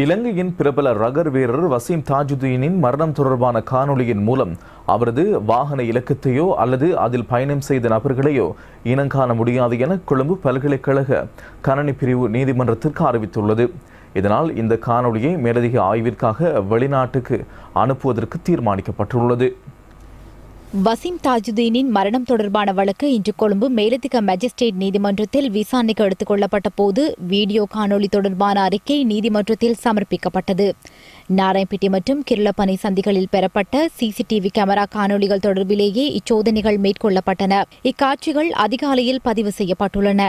இலங்கையின் பிரபல ரகர் வீரர் வசீம் தாஜுதீனின் மரணம் தொடர்பான காணொலியின் மூலம் அவரது வாகன இலக்கத்தையோ அல்லது அதில் பயணம் செய்த நபர்களையோ இனங்காண முடியாது என கொழும்பு பல்கலைக்கழக கணனி பிரிவு நீதிமன்றத்திற்கு அறிவித்துள்ளது இதனால் இந்த காணொலியை மேலதிக ஆய்விற்காக வெளிநாட்டுக்கு அனுப்புவதற்கு தீர்மானிக்கப்பட்டுள்ளது வசீம் தாஜுதீனின் மரணம் தொடர்பான வழக்கு இன்று கொழும்பு மேலதிக மேஜிஸ்ட்ரேட் நீதிமன்றத்தில் விசாரணைக்கு எடுத்துக் கொள்ளப்பட்ட போது வீடியோ காணொலி தொடர்பான அறிக்கை நீதிமன்றத்தில் சமர்ப்பிக்கப்பட்டது நாராயண்பேட்டி மற்றும் கிருளப்பனை சந்திகளில் பெறப்பட்ட சிசிடிவி கேமரா காணொலிகள் தொடர்பிலேயே இச்சோதனைகள் மேற்கொள்ளப்பட்டன இக்காட்சிகள் அதிகாலையில் பதிவு செய்யப்பட்டுள்ளன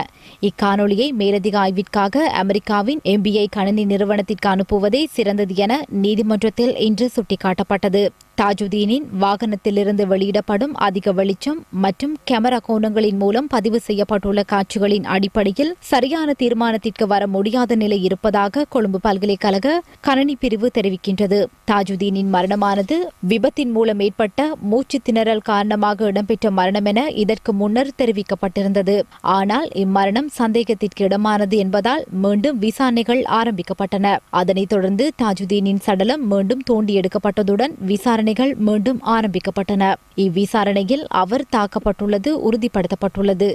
இக்காணொலியை மேலதிக ஆய்விற்காக அமெரிக்காவின் எம்பிஐ கணினி நிறுவனத்திற்கு அனுப்புவதே சிறந்தது என நீதிமன்றத்தில் இன்று சுட்டிக்காட்டப்பட்டது தாஜுதீனின் வாகனத்திலிருந்து வெளியிடப்படும் அதிக வெளிச்சம் மற்றும் கேமரா கோணங்களின் மூலம் பதிவு செய்யப்பட்டுள்ள காட்சிகளின் அடிப்படையில் சரியான தீர்மானத்திற்கு வர முடியாத நிலை இருப்பதாக கொழும்பு பல்கலைக்கழக கணனி பிரிவு தெரிவிக்கின்றது தாஜுதீனின் மரணமானது விபத்தின் மூலம் ஏற்பட்ட மூச்சு திணறல் காரணமாக இடம்பெற்ற மரணம் என இதற்கு முன்னர் தெரிவிக்கப்பட்டிருந்தது ஆனால் இம்மரணம் சந்தேகத்திற்கு இடமானது என்பதால் மீண்டும் விசாரணைகள் ஆரம்பிக்கப்பட்டன அதனைத் தொடர்ந்து தாஜுதீனின் சடலம் மீண்டும் தோண்டி எடுக்கப்பட்டதுடன் விசாரணை விசாரணைகள் மீண்டும் ஆரம்பிக்கப்பட்டன இவ்விசாரணையில் அவர் தாக்கப்பட்டுள்ளது உறுதிப்படுத்தப்பட்டுள்ளது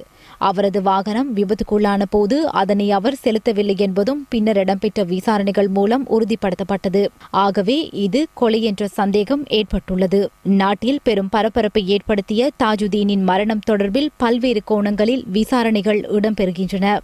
அவரது வாகனம் விபத்துக்குள்ளான போது அதனை அவர் செலுத்தவில்லை என்பதும் பின்னர் இடம்பெற்ற விசாரணைகள் மூலம் உறுதிப்படுத்தப்பட்டது ஆகவே இது கொலை என்ற சந்தேகம் ஏற்பட்டுள்ளது நாட்டில் பெரும் பரபரப்பை ஏற்படுத்திய தாஜுதீனின் மரணம் தொடர்பில் பல்வேறு கோணங்களில் விசாரணைகள் இடம்பெறுகின்றன